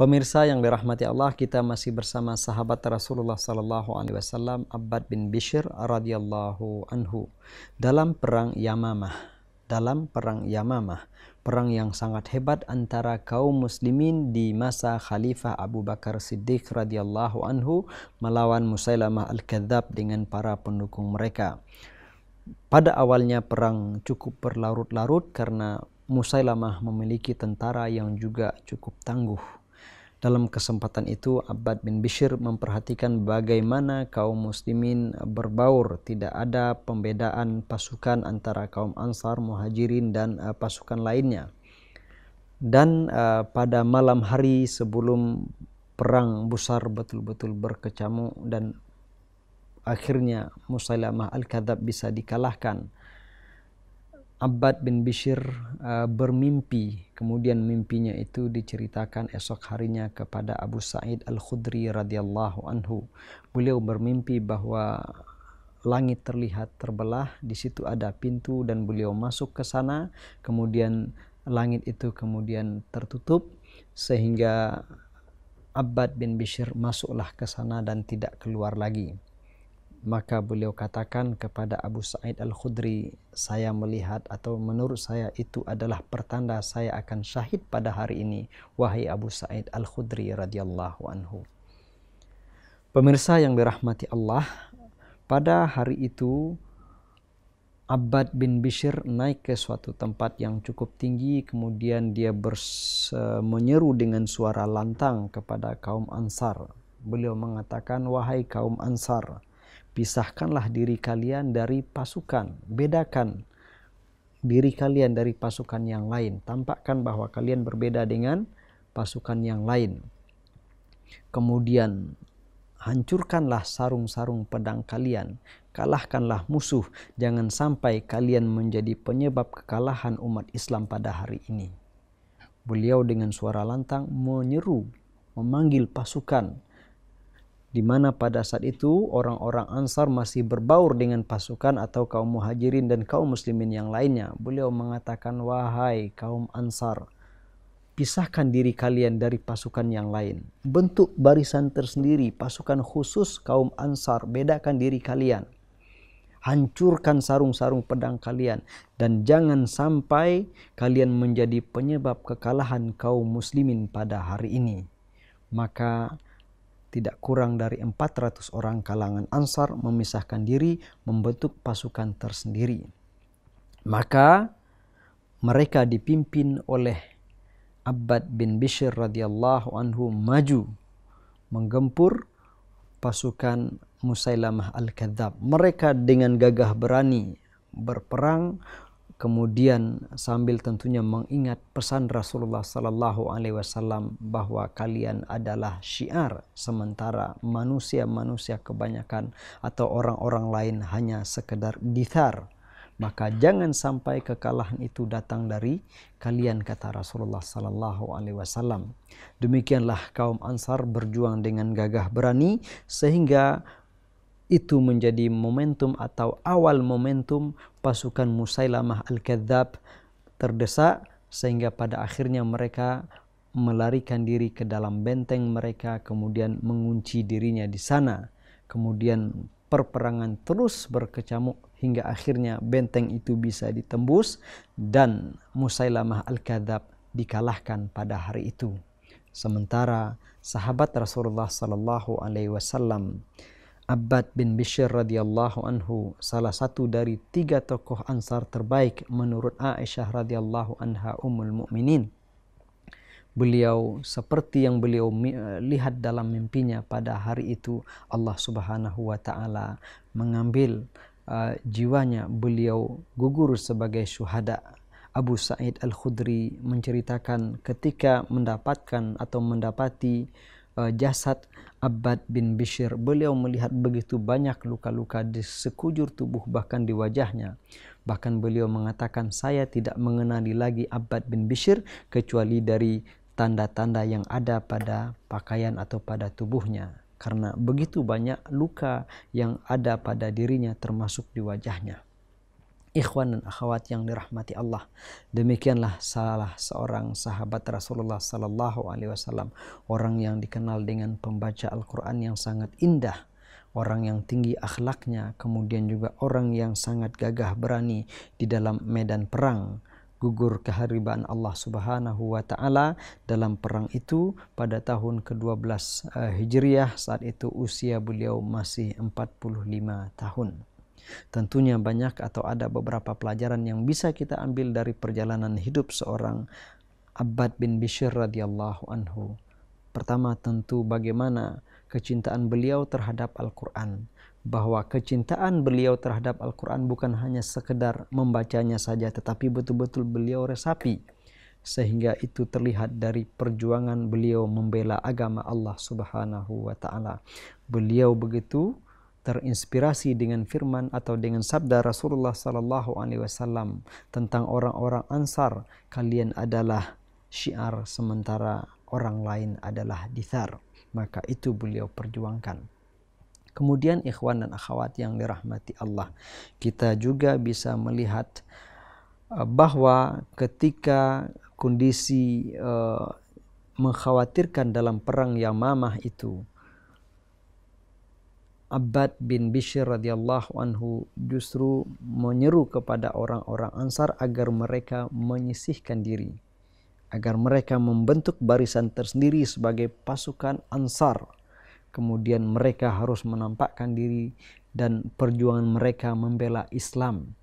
Pemirsa yang dirahmati Allah, kita masih bersama sahabat Rasulullah sallallahu alaihi wasallam Abbad bin Bishr radhiyallahu anhu dalam perang Yamamah. Dalam perang Yamamah, perang yang sangat hebat antara kaum muslimin di masa Khalifah Abu Bakar Siddiq radhiyallahu anhu melawan Musailamah al-Kadzab dengan para pendukung mereka. Pada awalnya perang cukup berlarut-larut karena Musailamah memiliki tentara yang juga cukup tangguh dalam kesempatan itu, Abad bin Bishr memperhatikan bagaimana kaum muslimin berbaur. Tidak ada pembedaan pasukan antara kaum ansar, muhajirin, dan eh, pasukan lainnya. Dan uh, pada malam hari sebelum perang besar betul-betul berkecamuk dan akhirnya Musailamah Al-Kadhab bisa dikalahkan. Abad bin Bishr uh, bermimpi kemudian mimpinya itu diceritakan esok harinya kepada Abu Sa'id Al-Khudri radhiyallahu anhu. Beliau bermimpi bahwa langit terlihat terbelah, di situ ada pintu dan beliau masuk ke sana, kemudian langit itu kemudian tertutup sehingga Abad bin Bishr masuklah ke sana dan tidak keluar lagi maka beliau katakan kepada Abu Sa'id Al-Khudri saya melihat atau menurut saya itu adalah pertanda saya akan syahid pada hari ini wahai Abu Sa'id Al-Khudri radhiyallahu anhu Pemirsa yang dirahmati Allah pada hari itu Abbad bin Bishr naik ke suatu tempat yang cukup tinggi kemudian dia bers, uh, menyeru dengan suara lantang kepada kaum Ansar beliau mengatakan wahai kaum Ansar pisahkanlah diri kalian dari pasukan, bedakan diri kalian dari pasukan yang lain, tampakkan bahwa kalian berbeda dengan pasukan yang lain. Kemudian hancurkanlah sarung-sarung pedang kalian, kalahkanlah musuh, jangan sampai kalian menjadi penyebab kekalahan umat Islam pada hari ini. Beliau dengan suara lantang menyeru, memanggil pasukan di mana pada saat itu orang-orang Ansar masih berbaur dengan pasukan atau kaum Muhajirin dan kaum muslimin yang lainnya. Beliau mengatakan, "Wahai kaum Ansar, pisahkan diri kalian dari pasukan yang lain. Bentuk barisan tersendiri, pasukan khusus kaum Ansar, bedakan diri kalian. Hancurkan sarung-sarung pedang kalian dan jangan sampai kalian menjadi penyebab kekalahan kaum muslimin pada hari ini." Maka tidak kurang dari 400 orang kalangan Ansar memisahkan diri membentuk pasukan tersendiri. Maka mereka dipimpin oleh Abbad bin Bishr radhiyallahu anhu maju menggempur pasukan Musailamah al-Kadzab. Mereka dengan gagah berani berperang kemudian sambil tentunya mengingat pesan Rasulullah sallallahu alaihi wasallam bahwa kalian adalah syiar sementara manusia-manusia kebanyakan atau orang-orang lain hanya sekedar dithar maka jangan sampai kekalahan itu datang dari kalian kata Rasulullah sallallahu alaihi wasallam demikianlah kaum ansar berjuang dengan gagah berani sehingga itu menjadi momentum atau awal momentum pasukan Musailamah Al-Kadzab terdesak sehingga pada akhirnya mereka melarikan diri ke dalam benteng mereka kemudian mengunci dirinya di sana kemudian perperangan terus berkecamuk hingga akhirnya benteng itu bisa ditembus dan Musailamah Al-Kadzab dikalahkan pada hari itu sementara sahabat Rasulullah sallallahu alaihi wasallam Abbad bin Bishr radhiyallahu anhu salah satu dari tiga tokoh Ansar terbaik menurut Aisyah radhiyallahu anha umul mukminin. Beliau seperti yang beliau eh, lihat dalam mimpinya pada hari itu Allah Subhanahu wa taala mengambil uh, jiwanya beliau gugur sebagai syuhada. Abu Sa'id Al-Khudri menceritakan ketika mendapatkan atau mendapati uh, jasad Abbad bin Bishr. Beliau melihat begitu banyak luka-luka di sekujur tubuh bahkan di wajahnya. Bahkan beliau mengatakan saya tidak mengenali lagi Abbad bin Bishr kecuali dari tanda-tanda yang ada pada pakaian atau pada tubuhnya. Karena begitu banyak luka yang ada pada dirinya termasuk di wajahnya. Ikhwan dan akhwat yang dirahmati Allah. Demikianlah salah seorang sahabat Rasulullah sallallahu alaihi wasallam, orang yang dikenal dengan pembaca Al-Qur'an yang sangat indah, orang yang tinggi akhlaknya, kemudian juga orang yang sangat gagah berani di dalam medan perang. gugur keharibaan Allah Subhanahu wa taala dalam perang itu pada tahun ke-12 eh, Hijriah saat itu usia beliau masih 45 tahun. Tentunya banyak atau ada beberapa pelajaran yang bisa kita ambil dari perjalanan hidup seorang Abbad bin Bishr radhiyallahu anhu. Pertama tentu bagaimana kecintaan beliau terhadap Al-Quran. Bahawa kecintaan beliau terhadap Al-Quran bukan hanya sekedar membacanya saja tetapi betul-betul beliau resapi. Sehingga itu terlihat dari perjuangan beliau membela agama Allah subhanahu wa ta'ala. Beliau begitu berkata terinspirasi dengan firman atau dengan sabda Rasulullah sallallahu alaihi wasallam tentang orang-orang Ansar kalian adalah syiar sementara orang lain adalah dithar maka itu beliau perjuangkan kemudian ikhwan dan akhwat yang dirahmati Allah kita juga bisa melihat eh, bahwa ketika kondisi uh, mengkhawatirkan dalam perang Yamamah itu Abbad bin Bishr radhiyallahu anhu justru menyeru kepada orang-orang Ansar agar mereka menyisihkan diri agar mereka membentuk barisan tersendiri sebagai pasukan Ansar kemudian mereka harus menampakkan diri dan perjuangan mereka membela Islam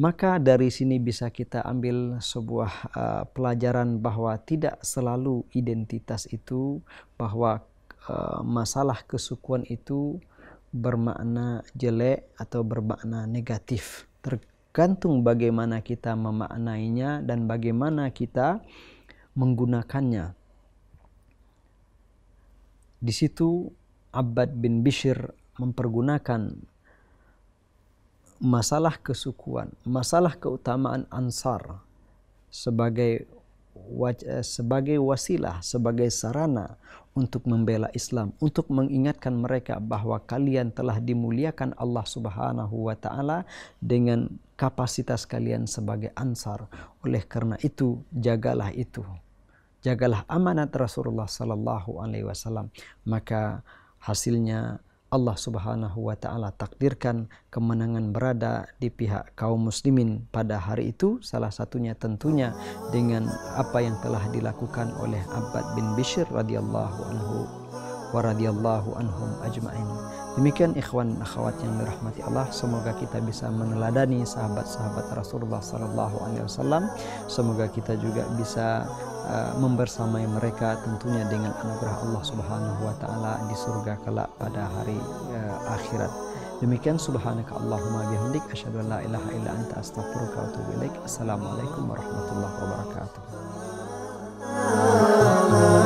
maka dari sini bisa kita ambil sebuah uh, pelajaran bahwa tidak selalu identitas itu bahwa Eh, masalah kesukuan itu bermakna jelek atau bermakna negatif tergantung bagaimana kita memaknainya dan bagaimana kita menggunakannya di situ Abbad bin Bishr mempergunakan masalah kesukuan, masalah keutamaan Ansar sebagai Eh, sebagai wasilah, sebagai sarana untuk membela Islam, untuk mengingatkan mereka bahawa kalian telah dimuliakan Allah Subhanahu wa taala dengan kapasitas kalian sebagai ansar. Oleh kerana itu, jagalah itu. Jagalah amanat Rasulullah sallallahu alaihi wasallam. Maka hasilnya Allah Subhanahu wa taala takdirkan kemenangan berada di pihak kaum muslimin pada hari itu salah satunya tentunya dengan apa yang telah dilakukan oleh Abbad bin Bishr radhiyallahu anhu wa radhiyallahu anhum ajma'in Demikian ikhwan akhwat yang dirahmati Allah, semoga kita bisa meneladani sahabat-sahabat Rasulullah sallallahu alaihi wasallam. Semoga kita juga bisa uh, membersamai mereka tentunya dengan anugerah Allah Subhanahu wa taala di surga kelak pada hari uh, akhirat. Demikian subhanaka Allahumma bihamdik asyhadu an la ilaha illa anta astaghfiruka wa atubu ilaik. Assalamualaikum warahmatullahi wabarakatuh. Amen.